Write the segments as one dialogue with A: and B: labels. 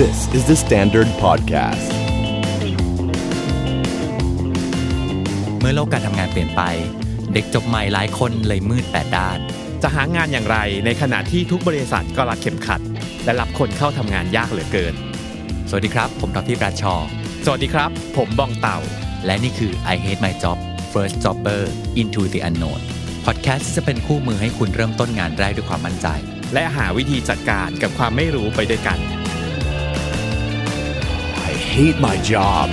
A: This is the Standard Podcast เมื่อโลกการทำงานเปลี่ยนไป เด็กจบใหม่หลายคน
B: เลยมืดแปดด้านจะหางานอย่างไรในขณะที่ทุกบริษัทก็รัดเข็มขัดและรับคนเข้าทำงานยากเหลือเกินสวัสดีครับ ผมดรพี่ประชอสวัสดีครับ ผม
A: บองเต่า และนี่คือ I Hate My Job First Jobber Into the Unknown Podcast ที่จะเป็นคู่มือให้คุณเริ่มต้นงานแรกด้วยความมั่นใจ แล
B: ะหาวิธีจัดการกับความไม่รู้ไปด้วยกัน hate my job.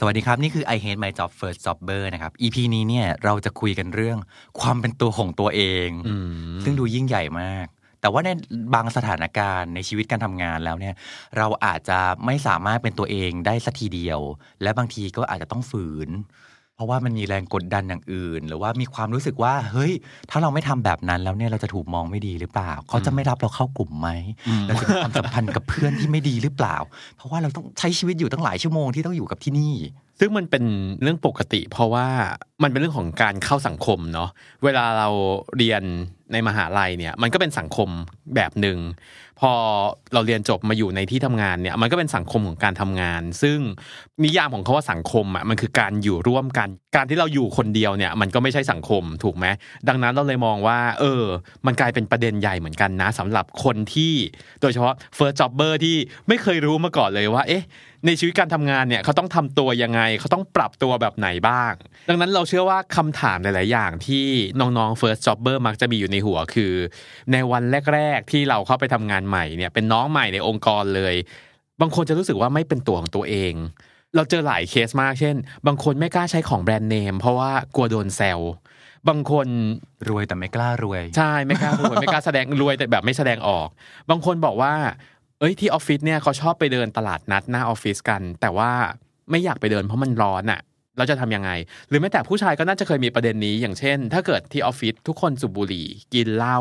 A: สวัสดีครับ นี่คือ I Hate My Job First Jobber นะครับ EP นี้เนี่ยเราจะคุยกันเรื่องความเป็นตัวของตัวเอง ซึ่งดูยิ่งใหญ่มาก แต่ว่าในบางสถานการณ์ในชีวิตการทำงานแล้วเนี่ย เราอาจจะไม่สามารถเป็นตัวเอง ได้สักทีเดียว และบางทีก็อาจจะต้องฝืนราะว่ามันมีแรงกดดันอย่างอื่น หรือว่ามีความรู้สึกว่า เฮ้ย ถ้าเราไม่ทำแบบนั้นแล้วเนี่ยเราจะถูกมองไม่ดีหรือเปล่า เขาจะไม่รับเราเข้ากลุ่มไหมเราจะมีความสัมพันธ์กับเพื่อน
B: ที่ไม่ดีหรือเปล่า เพราะว่าเราต้องใช้ชีวิตอยู่ตั้งหลายชั่วโมงที่ต้องอยู่กับที่นี่ซึ่งมันเป็นเรื่องปกติ เพราะว่ามันเป็นเรื่องของการเข้าสังคมเนาะเวลาเราเรียนในมหาลัยเนี่ย มันก็เป็นสังคมแบบหนึ่งพอเราเรียนจบมาอยู่ในที่ทำงานเนี่ย มันก็เป็นสังคมของการทำงาน ซึ่งนิยามของเขาว่าสังคมอ่ะมันคือการอยู่ร่วมกัน การที่เราอยู่คนเดียวเนี่ย มันก็ไม่ใช่สังคมถูกไหมดังนั้นเราเลยมองว่า เออ มันกลายเป็นประเด็นใหญ่เหมือนกันนะสำหรับคนที่ โดยเฉพาะ first jobber ที่ไม่เคยรู้มาก่อนเลยว่าเอ๊ะในชีวิตการทำงานเนี่ยเขาต้องทำตัวยังไงเขาต้องปรับตัวแบบไหนบ้าง ดังนั้นเราเชื่อว่าคำถามหลาย ๆ อย่าง ที่น้อง ๆ first jobber มักจะมีอยู่ในหัวคือ ในวันแรก ๆ ที่เราเข้าไปทำงานใหม่เนี่ยเป็นน้องใหม่ในองค์กรเลย บางคนจะรู้สึกว่าไม่เป็นตัวของตัวเอง เราเจอหลายเคสมากเช่น บางคนไม่กล้าใช้ของแบรนด์เนมเพราะว่ากลัวโดนแซวบางคนรวยแต่ไม่กล้ารวย ใช่ไม่กล้ารวยไม่กล้าแสดงรวยแต่แบบไม่แสดงออก บางคนบอกว่าเอ้ยที่ออฟฟิศเนี่ยเขาชอบไปเดินตลาดนัด หน้าออฟฟิศกัน แต่ว่าไม่อยากไปเดินเพราะมันร้อนอะ่ะ เราจะทํำยังไงหรือแม้แต่ผู้ชายก็น่าจะเคยมีประเด็นนี้ อย่างเช่น ถ้าเกิดที่ออฟฟิศทุกคนสูบบุหรี่กินเหล้า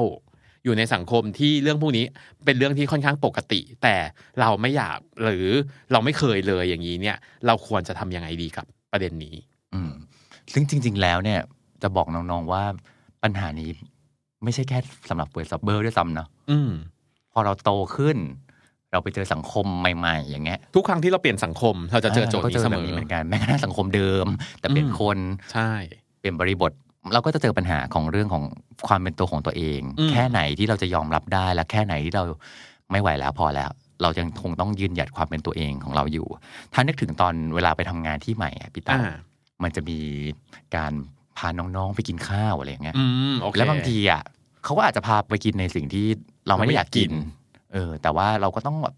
B: อยู่ในสังคมที่เรื่องพวกนี้เป็นเรื่องที่ค่อนข้างปกติ แต่เราไม่อยากหรือเราไม่เคยเลยอย่างนี้เนี่ย เราควรจะทํำยังไงดีกับ ประเด็นนี้ อืมซึ่งจริงๆแล้วเนี่ยจะบอกน้องๆว่า ปัญหานี้
A: ไม่ใช่แค่สำหรับเวสซับเบอร์ด้วยซ้ำเนาะอืมพอเราโตขึ้นเราไปเจอสังคมใหม่ๆอย่างเงี้ย ทุกครั้งที่เราเปลี่ยนสังคม เราจะเจอโจทย์นี้เสมอเหมือนกันแม้กระทั่งสังคมเดิม แต่เปลี่ยนคนใช่เปลี่ยนบริบทเราก็จะเจอปัญหาของเรื่องของความเป็นตัวของตัวเอง แค่ไหนที่เราจะยอมรับได้และแค่ไหนที่เราไม่ไหวแล้วพอแล้ว เรายังคงต้องยืนหยัดความเป็นตัวเองของเราอยู่ ถ้านึกถึงตอนเวลาไปทำงานที่ใหม่พี่ตา้มมันจะมีการพาน้องๆไปกินข้าวอะไรอย่างเงี้ยแล้วบางทีอ่ะเขาก็อาจจะพาไปกินในสิ่งที่เราไม่ได้อยากกินเออ แต่ว่าเราก็ต้องแบบ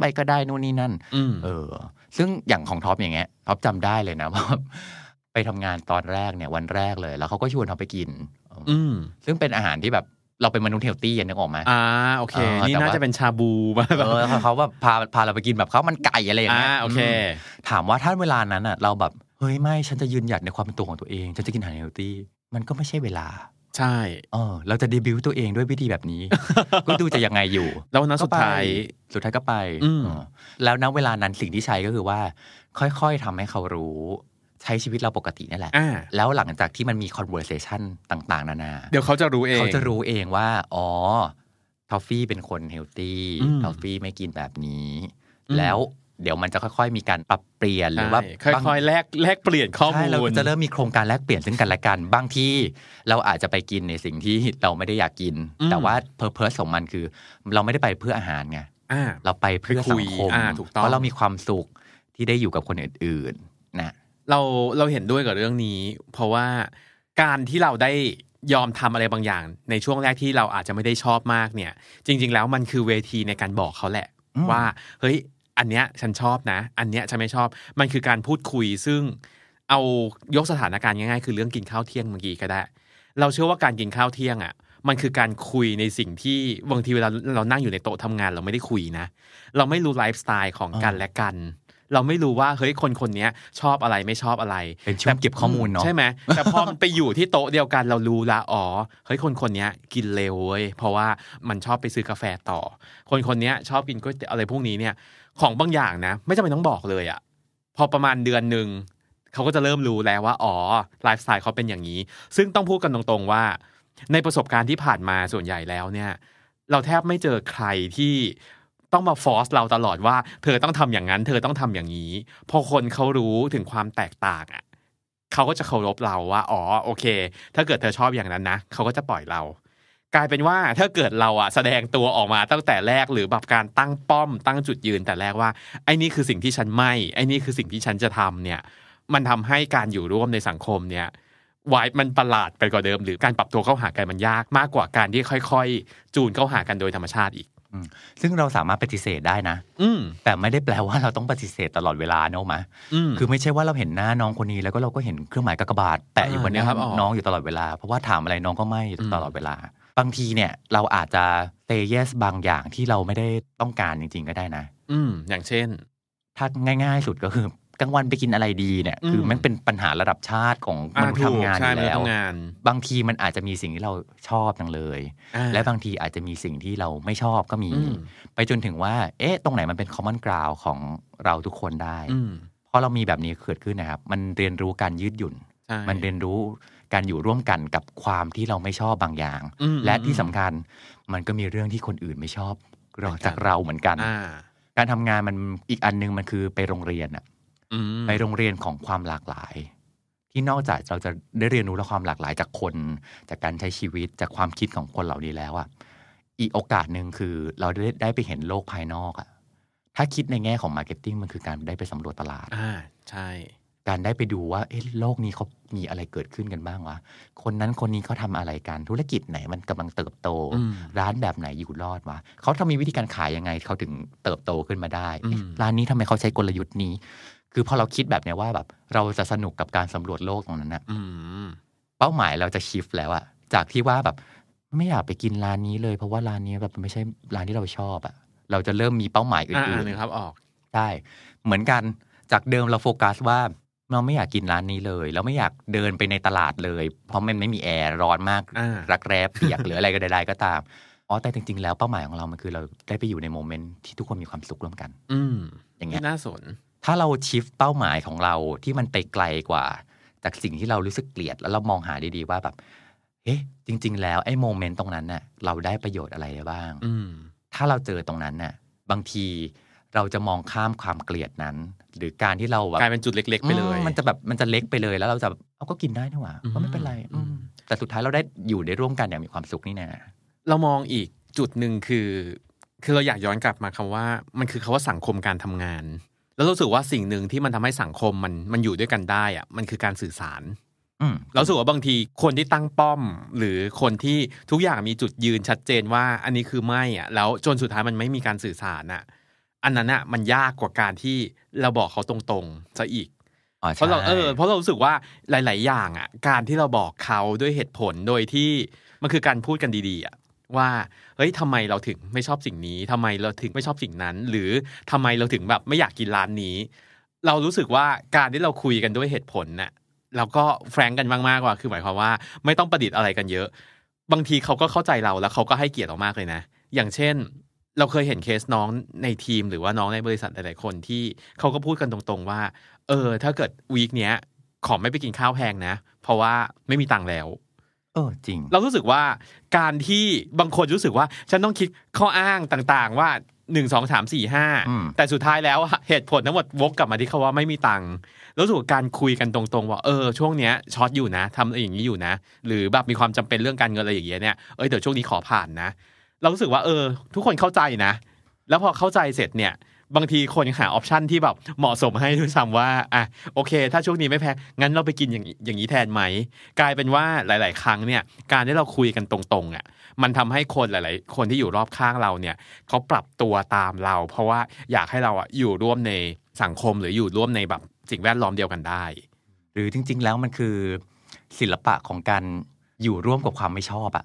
A: ไปก็ได้นู่นนี่นั่นเออ ซึ่งอย่างของท็อปอย่างเงี้ยท็อปจำได้เลยนะว่าไปทำงานตอนแรกเนี่ย วันแรกเลย แล้วเขาก็ชวนท็อปไปกินอืซึ่งเป็นอาหารที่แบบเราเป็นมนุษย์เฮลตี้นึกออกไหมอ่
B: าโอเค นี่น่าจะเป็นชาบูมาแออเขา
A: แบบพาพาเราไปกินแบบเขามันไก่อะไรอย่างเงี้ยโอเค ถามว่าถ้า เวลานั้นอ่ะ เราแบบเฮ้ยไม่ฉันจะยืนหยัดในความเป็นตัวของตัวเอง ฉันจะกินอาหารเฮลตี้มันก็ไม่ใช่เวลาใช่ เออ เราจะเดบิวต์ตัวเองด้วยวิธีแบบนี้ ก็ดูจะยังไงอยู่ แล้วนั้นสุดท้าย สุดท้ายก็ไป แล้วณเวลานั้นสิ่งที่ใช้ก็คือว่า ค่อย ๆทำให้เขารู้ ใช้ชีวิตเราปกตินี่แหละ แล้วหลังจากที่มันมี conversation ต่าง ๆ นานา เ
B: ดี๋ยวเขาจะรู้เอง เขาจะรู้
A: เองว่า อ๋อ ทอฟฟี่เป็นคนเฮลตี้ ทอฟฟี่ไม่กินแบบนี้ แล้วเดี๋ยวมันจะค่อย ๆมีการปรับเปลี่ยนหรือว่า ค่อย ๆแลกแลกเปลี่ยนข้อมูลเราจะเริ่มมีโครงการแลกเปลี่ยนซึ่งกัน และกัน บางที่เราอาจจะไปกินในสิ่งที่เราไม่ได้อยากกิน แต่ว่าเพอร์เพสของมันคือเราไม่ได้ไปเพื่ออาหารไงเราไปเพื่อสังคม เพราะเรามีความสุขที่ได้อยู่กับคนอื่นๆน
B: ะ เราเราเห็นด้วยกับเรื่องนี้ เพราะว่าการที่เราได้ยอมทำอะไรบางอย่าง ในช่วงแรกที่เราอาจจะไม่ได้ชอบมากเนี่ย จริง ๆ แล้วมันคือเวทีในการบอกเขาแหละ ว่าเฮ้ยอันเนี้ยฉันชอบนะ อันเนี้ยฉันไม่ชอบมันคือการพูดคุยซึ่งเอายกสถานการณ์ง่ายๆ คือเรื่องกินข้าวเที่ยงเมื่อกี้ก็ได้ เราเชื่อว่าการกินข้าวเที่ยงอะ่ะมันคือการคุยในสิ่งที่บางทีเวลาเรานั่งอยู่ในโต๊ะทำงาน เราไม่ได้คุยนะ เราไม่รู้ไลฟ์สไตล์ของกันและกันเราไม่รู้ว่าเฮ้ยคนคนนี้ชอบอะไรไม่ชอบอะไรเป็นช่วงเก็บข้อมูลเนาะใช่ไหมแต่พอไปอยู่ที่โต๊ะเดียวกันเรารู้ละอ๋อเฮ้ยคนคนนี้กินเร็วเว้ย เพราะว่ามันชอบไปซื้อกาแฟต่อ คนคนนี้ชอบกินก๋วยเตี๋ยวอะไรพวกนี้เนี่ย ของบางอย่างนะ ไม่จำเป็นต้องบอกเลยอะพอประมาณเดือนหนึ่งเขาก็จะเริ่มรู้แล้วว่า อ๋อไลฟ์สไตล์เขาเป็นอย่างนี้ ซึ่งต้องพูดกันตรงๆว่า ในประสบการณ์ที่ผ่านมาส่วนใหญ่แล้วเนี่ย เราแทบไม่เจอใครที่ต้องมาฟอสเราตลอดว่า เธอต้องทำอย่างนั้น เธอต้องทำอย่างนี้พอคนเขารู้ถึงความแตกต่างอ่ะเขาก็จะเคารพเราว่า อ๋อโอเค ถ้าเกิดเธอชอบอย่างนั้นนะเขาก็จะปล่อยเรา กลายเป็นว่าถ้าเกิดเราอ่ะแสดงตัวออกมาตั้งแต่แรก หรือแบบการตั้งป้อมตั้งจุดยืนแต่แรกว่าไอ้นี่คือสิ่งที่ฉันไม่ไอ้นี่คือสิ่งที่ฉันจะทำเนี่ยมันทำให้การอยู่ร่วมในสังคมเนี่ยวายมันประหลาดไปกว่าเดิม หรือการปรับตัวเข้าหากันมันยากมากกว่าการที่ค่อย ๆ จูนเข้าหากันโดยธรรมชาติอีกซึ่งเราสามารถปฏิเสธได้นะ
A: แต่ไม่ได้แปลว่าเราต้องปฏิเสธตลอดเวลาเนอะมะคือไม่ใช่ว่าเราเห็นหน้าน้องคนนี้แล้วก็เราก็เห็นเครื่องหมายกากบาทแปะอยู่บนนี้ครับน้องอยู่ตลอดเวลา เพราะว่าถามอะไรน้องก็ไม่ตลอดเวลา บางทีเนี่ย เราอาจจะเตเยสบางอย่างที่เราไม่ได้ต้องการจริงๆก็ได้นะ อืม อย่างเช่น ถ้าง่าย ๆสุดก็คือลางวันไปกินอะไรดีเนี่ย คือมันเป็นปัญหาระดับชาติของมันทำงานอยู่แล้วบางทีมันอาจจะมีสิ่งที่เราชอบจังเลย และบางทีอาจจะมีสิ่งที่เราไม่ชอบก็มี ไปจนถึงว่า เอ๊ะ ตรงไหนมันเป็นคอมมอนกราวของเราทุกคนได้ เพราะเรามีแบบนี้เกิดขึ้นนะครับ มันเรียนรู้การยืดหยุ่น มันเรียนรู้การอยู่ร่วมกันกับความที่เราไม่ชอบบางอย่าง และที่สำคัญมันก็มีเรื่องที่คนอื่นไม่ชอบจากเราเหมือนกัน การทำงานมัน อีกอันนึงมันคือไปโรงเรียนอะในโรงเรียนของความหลากหลาย ที่นอกจากเราจะได้เรียนรู้และความหลากหลาย จากคน จากการใช้ชีวิตจากความคิดของคนเหล่านี้แล้วอะอีกโอกาสหนึ่งคือ เราได้ได้ไปเห็นโลกภายนอกอะถ้าคิดในแง่ของมาร์เก็ตติ้งมันคือการได้ไปสำรวจตลาดอ่าใช่ การได้ไปดูว่า เอ๊ะโลกนี้เขามีอะไรเกิดขึ้นกันบ้างวะคนนั้นคนนี้เขาทาอะไรกันธุรกิจไหนมันกำลังเติบโต ร้านแบบไหนอยู่รอดวะเขาทำมีวิธีการขายยังไงเขาถึงเติบโตขึ้นมาได้ ร้านนี้ทำไมเขาใช้กลยุทธ์นี้คือพอเราคิดแบบเนี้ยว่าแบบเราจะสนุกกับการสำรวจโลกตรงนั้นนะเป้าหมายเราจะชิฟแล้วอะจากที่ว่าแบบไม่อยากไปกินร้านนี้เลยเพราะว่าร้านนี้แบบไม่ใช่ร้านที่เราชอบอะเราจะเริ่มมีเป้าหมายอื่นๆนะครับออกใช่เหมือนกันจากเดิมเราโฟกัสว่า เราไม่อยากกินร้านนี้เลยแล้วไม่อยากเดินไปในตลาดเลย เพราะมันไม่มีแอร์ร้อนมากรักแร้เปียกหรืออะไรก็ใด้ก็ตามอ๋อแต่จริงๆแล้วเป้าหมายของเรามันคือเราได้ไปอยู่ในโมเมนต์ที่ทุกคนมีความสุขร่วมกัน อือย่างเงี้ยน่าสนถ้าเราชิฟเป้าหมายของเราที่มันไปไกลกว่าจากสิ่งที่เรารู้สึกเกลียด แล้วเรามองหาดี ๆ ว่าแบบเอ๊ะจริง ๆ แล้วไอ้โมเมนต์ตรงนั้นน่ะ เราได้ประโยชน์อะไรบ้างถ้าเราเจอตรงนั้นน่ะ บางทีเราจะมองข้ามความเกลียดนั้น หรือการที่เราแบบกลายเป็นจุดเล็ก ๆ ไปเลย มันจะแบบมันจะเล็กไปเลย แล้ว เราจะเอาก็กินได้นะหว่าก็ไม่เป็นไรแต่สุดท้ายเราได้อยู่ได้ร่วมกันอย่างมีความสุขนี่
B: นะเรามองอีกจุดหนึ่งคือคือเราอยากย้อนกลับมาคำว่า มันคือคาว่าสังคมการทำงานแล้วรู้สึกว่าสิ่งหนึ่งที่มันทำให้สังคมมันมันอยู่ด้วยกันได้อะมันคือการสื่อสารเราสึกว่าบางทีคนที่ตั้งป้อม หรือคนที่ทุกอย่างมีจุดยืนชัดเจนว่า อันนี้คือไม่อ่ะแล้วจนสุดท้ายมันไม่มีการสื่อสารอ่ะ อันนั้นอ่ะมันยากกว่าการที่เราบอกเขาตรงๆซะอีกเพราะเราเออเพราะเรารู้สึกว่าหลาย ๆ อย่างอ่ะ การที่เราบอกเขาด้วยเหตุผลโดยที่มันคือการพูดกันดีๆ อ่ะว่า เฮ้ยทำไมเราถึงไม่ชอบสิ่งนี้ ทำไมเราถึงไม่ชอบสิ่งนั้น หรือทำไมเราถึงแบบไม่อยากกินร้านนี้ เรารู้สึกว่าการที่เราคุยกันด้วยเหตุผลน่ะ เราก็แฟรงกันมากมากกว่าคือหมายความว่าไม่ต้องประดิษฐ์อะไรกันเยอะ บางทีเขาก็เข้าใจเราแล้วเขาก็ให้เกียรติเรามากเลยนะ อย่างเช่น เราเคยเห็นเคสน้องในทีม หรือว่าน้องในบริษัทหลาย ๆ คนที่เขาก็พูดกันตรง ๆ ว่า เออ ถ้าเกิดวีคเนี้ย ขอไม่ไปกินข้าวแพงนะ เพราะว่าไม่มีตังค์แล้วเออจริงเรารู้สึกว่าการที่บางคนรู้สึกว่าฉันต้องคิดข้ออ้างต่างๆ ว่าหนึ่งสองสามสี่ห้าแต่สุดท้ายแล้วเหตุผลทั้งหมดวกกลับมาที่เขาว่าไม่มีตังค์รู้สึกการคุยกันตรงๆว่า เออช่วงเนี้ยช็อตอยู่นะทำอะไรอย่างนี้อยู่นะหรือแบบมีความจำเป็นเรื่องการเงินอะไรอย่างเงี้ยเนี่ยเออเดี๋ยวช่วงนี้ขอผ่านนะ เรารู้สึกว่าเออทุกคนเข้าใจนะ แล้วพอเข้าใจเสร็จเนี่ยบางทีคนยังหาออปชันที่แบบเหมาะสมให้ด้วยซ้ำว่าอ่ะโอเค ถ้าช่วงนี้ไม่แพ้งั้นเราไปกินอย่างอย่างนี้แทนไหม กลายเป็นว่าหลาย ๆ ครั้งเนี่ย การที่เราคุยกันตรง ๆ อ่ะ มันทำให้คนหลาย ๆ คนที่อยู่รอบข้างเราเนี่ยเขาปรับตัวตามเรา เพราะว่าอยากให้เราอ่ะอยู่ร่วมในสังคมหรืออยู่ร่วมในแบบ สิ่งแวดล้อมเดียวกันได้ หรือ
A: จริง ๆ แล้วมันคือศิลปะของการอยู่ร่วมกับความไม่ชอบอะ่ะ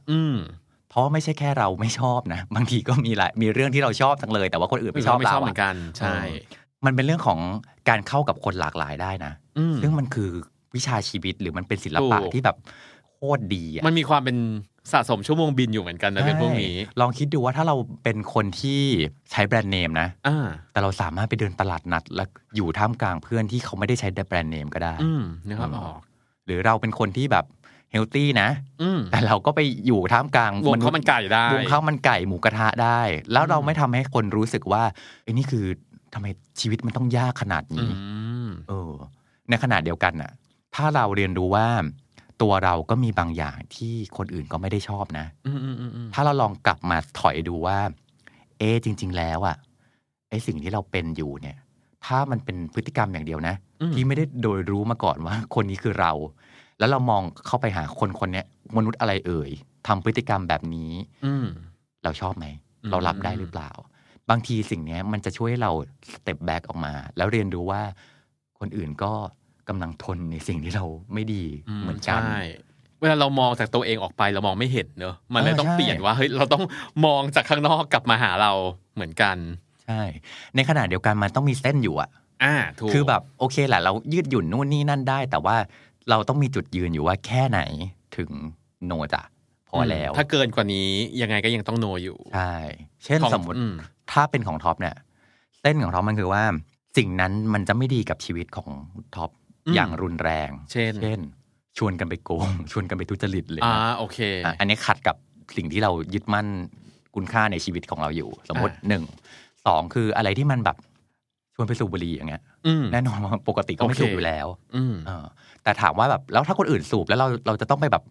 A: เพราะไม่ใช่แค่เราไม่ชอบนะ บางทีก็มีหลายมีเรื่องที่เราชอบทั้งเลย แต่ว่าคนอื่นไม่ชอบเราเหมือนกัน ใช่ มันเป็นเรื่องของการเข้ากับคนหลากหลายได้นะซึ่งมันคือวิชาชีวิต หรือมันเป็นศิลปะ ที่แบบโคตรดี มันมีความเป็นสะสมชั่วโมงบินอยู่เหมือนกันนะเรื่องพวกนี้ ลองคิดดูว่าถ้าเราเป็นคนที่ใช้แบรนด์เนมนะแต่เราสามารถไปเดินตลาดนัดและอยู่ท่ามกลางเพื่อนที่เขาไม่ได้ใช้แบรนด์เนมก็ได้นะคราบออก หรือเราเป็นคนที่แบบเฮลตี้นะ แต่เราก็ไปอยู่ท่ามกลางวงข้าวมันไก่ได้วงข้าวมันไก่หมูกระทะได้ แล้วเราไม่ทำให้คนรู้สึกว่าไอ้นี่คือทำไมชีวิตมันต้องยากขนาดนี้เออ ในขณะเดียวกันน่ะ ถ้าเราเรียนรู้ว่า ตัวเราก็มีบางอย่างที่คนอื่นก็ไม่ได้ชอบนะถ้าเราลองกลับมาถอยดูว่า เอจริงๆแล้วอะไอสิ่งที่เราเป็นอยู่เนี่ย ถ้ามันเป็นพฤติกรรมอย่างเดียวนะที่ไม่ได้โดยรู้มาก่อนว่าคนนี้คือเราแล้วเรามองเข้าไปหาคนคนนี้มนุษย์อะไรเอ่ยทำพฤติกรรมแบบนี้ อืเราชอบไหมเรารับได้หรือเปล่า บางทีสิ่งนี้มันจะช่วยให้เราสเต็ปแบ็กออกมา แล้วเรียนรู้ว่า คนอื่นก็กำลังทนในสิ่งที
B: ่เราไม่ดีเหมือนกันเวลาเรามองจากตัวเองออกไปเรามองไม่เห็นเนอะมันเลยต้องเปลี่ยนว่าเฮ้ยเราต้องมองจากข้างนอกกลับมาหาเราเหมือนกัน ใช่ ใน
A: ขณะเดียวกันมันต้องมีเส้นอยู่อะ
B: อ่าถูกคือแบบ
A: โอเคแหละเรายืดหยุ่นนู่นนี่นั่นได้ แต่ว่าเราต้องมีจุดยืนอยู่ว่าแค่ไหนถึง โนจะพอแล้ว ถ้า
B: เกินกว่านี้ยังไงก็ยังต้องโนอยู่ใช่เช่นสมมติถ้าเป็นของท็อปเนี่ย
A: เส้นของท็อปมันคือว่า สิ่งนั้นมันจะไม่ดีกับชีวิตของท็อปอย่างรุนแรง เช่นเช่นชวนกันไปโกงชวนกันไปทุจริตเลยอ่าโอเค อันนี้ขัดกับสิ่งที่เรายึดมั่น คุณค่าในชีวิตของเราอยู่ สมมติหนึ่งสองคืออะไรที่มันแบบวนไปสูบบุหรี่อย่างเงี้ยแน่นอนปกติก็ไม่สูบอยู่แล้วอแต่ถามว่าแบบแล้วถ้าคนอื่นสูบแล้วเราเราจะต้องไปแบบ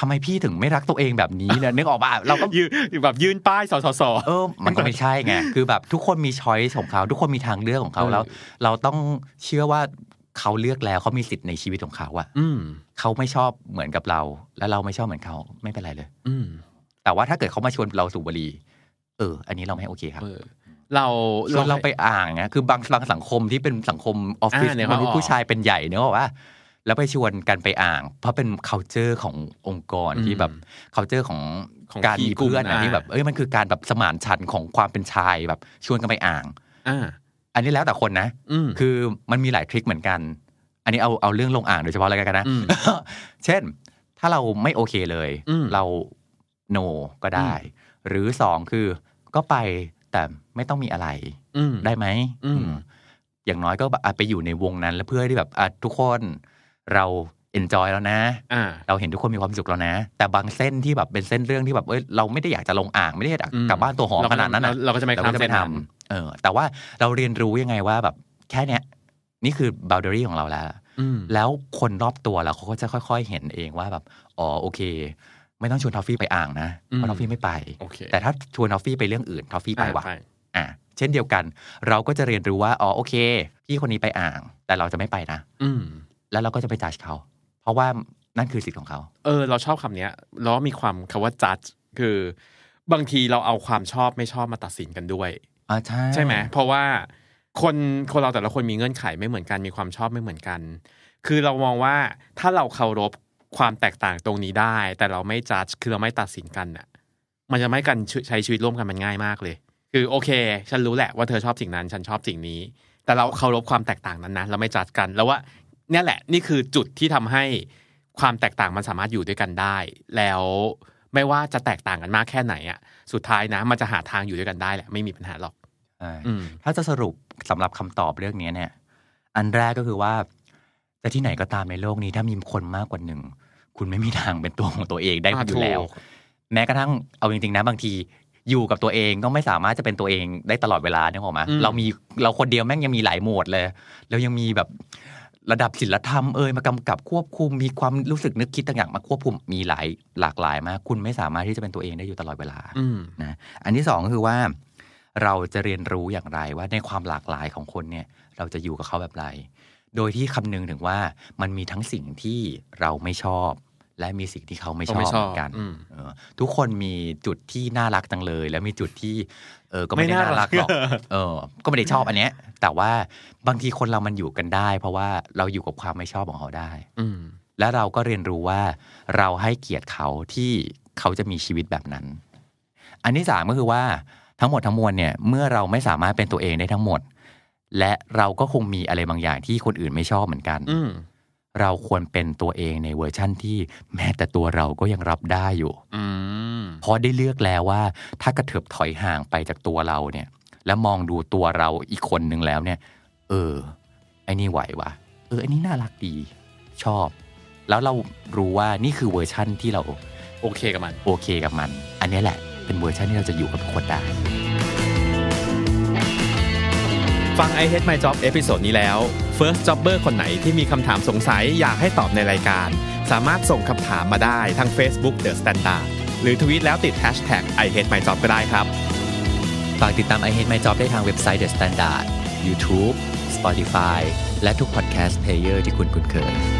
A: ทำไมพี่ถึงไม่รักตัวเองแบบนี้เนี่ยนึกออกป่ะเราก็ยืนแบบยืนป้ายสอสอสอเออมันก็ไม่ใช่ไงคือแบบทุกคนมีช้อยส์ของเขา ทุกคนมีทางเลือกของเขาแล้วเราต้องเชื่อว่าเขาเลือกแล้วเขามีสิทธิ์ในชีวิตของเขาอะเขาไม่ชอบเหมือนกับเรา แล้วเราไม่ชอบเหมือนเขาไม่เป็นไรเลย อืแต่ว่าถ้าเกิดเขามาชวนเราสูบบุหรี่เออ อันนี้เราไม่โอเคครับ
B: เราเราเราไป
A: อ่างนงคือบางบางสังคมที่เป็นสังคมออฟฟิศมนี่ย์ผู้ชายเป็นใหญ่เนอะว่าแล้วไปชวนกันไปอ่าง เพราะเป็น c u เจอร์ขององค์กรที่แบบ c u เจอร์ของการมีเพื่อนอันนี้แบบเอ้ยมันคือ การแบบสมานฉันของความเป็นชายแบบชวนกันไปอ่างอันนี้แล้วแต่คนนะ คือมันมีหลายทริคเหมือนกัน อันนี้เอาเอาเรื่องลงอ่างโดยเฉพาะอะไรกันนะ เช่นถ้าเราไม่โอเคเลย เราโนก็ได้ หรือสองคือก็ไปแต่ไม่ต้องมีอะไรได้ไหม อย่างน้อยก็ไปอยู่ในวงนั้น แล้วเพื่อที่แบบทุกคนเราเอนจอยแล้วนะะเราเห็นทุกคนมีความสุขแล้วนะ แต่บางเส้นที่แบบเป็นเส้นเรื่องที่แบบเอ้ยเราไม่ได้อยากจะลงอ่างไม่ได้อยากกลับบ้านตัวหอมขนาดนั้นนะเราก็จะไม่ทำเออ แต่ว่าเราเรียนรู้ยังไงว่าแบบแค่เนี้ยนี่คือบาวเดอรี่ของเราแล้ว แล้วคนรอบตัวเราเขาก็จะค่อยๆ เห็นเองว่าแบบอ๋อโอเคไม่ต้องชวนทอฟฟี่ไปอ่างนะเพราะทอฟฟี่ไม่ไปแต่ถ้าชวนทอฟฟี่ไปเรื่องอื่นทอฟฟี่ไปว่ะอ่าเช่นเดียวกัน เราก็จะเรียนรู้ว่าอ๋อโอเคพี่คนนี้ไปอ่าง แต่เราจะไม่ไปนะ อืแล้วเราก็จะไปจัดเขา เพราะว่านั่นคือสิทธิ์ของเขา
B: เออ เราชอบคำเนี้ยแล้วมีความคำว่าจัด คือ บางทีเราเอาความชอบไม่ชอบมาตัดสินกันด้วย
A: อ่าใช่ใช่ไหม
B: เพราะว่าคนคนเราแต่ละคนมีเงื่อนไขไม่เหมือนกันมีความชอบไม่เหมือนกัน คือเรามองว่าถ้าเราเคารพความแตกต่างตรงนี้ได้ แต่เราไม่จัดคือเราไม่ตัดสินกันอะมันจะไม่กันใช้ชีวิตร่วมกันมันง่ายมากเลย คือโอเค ฉันรู้แหละ ว่าเธอชอบสิ่งนั้น ฉันชอบสิ่งนี้ แต่เราเคารพความแตกต่างนั้นนะเราไม่จัดกัน แล้วว่าเนี่ยแหละ นี่คือจุดที่ทำให้ความแตกต่างมันสามารถอยู่ด้วยกันได้ แล้วไม่ว่าจะแตกต่างกันมากแค่ไหนอะสุดท้ายนะ มันจะหาทางอยู่ด้วยกันได้แหละ ไม่มีปัญหาหรอก
A: ถ้าจะสรุปสำหรับคำตอบเรื่องนี้เนี่ย อันแรกก็คือว่าแต่ที่ไหนก็ตามในโลกนี้ถ้ามีคนมากกว่าหนึ่ง คุณไม่มีทางเป็นตัวของตัวเองได้อยู่แล้ว แม้กระทั่งเอาจริงๆนะ บางทีอยู่กับตัวเองก็ไม่สามารถจะเป็นตัวเองได้ตลอดเวลาเนี่ยหรอมะเรามีเราคนเดียวแม่งยังมีหลายโหมดเลย แล้วยังมีแบบระดับศิลธรรมเอ่ยมากำกับควบคุมมีความรู้สึกนึกคิดต่างๆมา ควบคุมมีหลายหลากหลายมากคุณไม่สามารถที่จะเป็นตัวเองได้อยู่ตลอดเวลานะอันที่สองก็คือว่า เราจะเรียนรู้อย่างไรว่าในความหลากหลายของคนเนี่ย เราจะอยู่กับเขาแบบไรโดยที่คำนึงถึงว่ามันมีทั้งสิ่งที่เราไม่ชอบ และมีสิ่งที่เขาไม่ชอบเหมือนกันทุกคนมีจุดที่น่ารักจังเลย และมีจุดที่ เออก็ไม่ได้น่ารักหรอกเออก็ไม่ได้ชอบอันเนี้ย แต่ว่าบางทีคนเรามันอยู่กันได้เพราะว่าเราอยู่กับความไม่ชอบของเขาได้ อืและเราก็เรียนรู้ว่าเราให้เกียรติเขาที่เขาจะมีชีวิตแบบนั้น อันที่สามก็คือว่าทั้งหมดทั้งมวลเนี่ย เมื่อเราไม่สามารถเป็นตัวเองได้ทั้งหมดและเราก็คงมีอะไรบางอย่างที่คนอื่นไม่ชอบเหมือนกัน เราควรเป็นตัวเองในเวอร์ชั่นที่แม้แต่ตัวเราก็ยังรับได้อยู่ เพราะได้เลือกแล้วว่า ถ้ากระเถิบถอยห่างไปจากตัวเราเนี่ย แล้วมองดูตัวเราอีกคนนึงแล้วเนี่ย เออไอ้นี่ไหววะเออไอ้นี่น่ารักดีชอบ แล้วเรารู้ว่านี่คือเวอร์ชั่นที่เราโอเคกับมัน โอเคกับมัน อัน
B: นี้แหละ เป็นเวอร์ชันที่เราจะอยู่กับทุกคนได้ฟัง i h a t e my job เอพิโซดนี้แล้ว first jobber คนไหนที่มีคำถามสงสัย อยากให้ตอบในรายการ สามารถส่งคำถามมาได้ทาง Facebook The Standard หรือทวีตแล้วติด
A: hashtag i h a t e my job ก็ได้ครับ ฝากติดตาม i h a t e my job ได้ทางเว็บไซต์ The Standard YouTube Spotify และทุก podcast player ที่คุณคุ้นเคย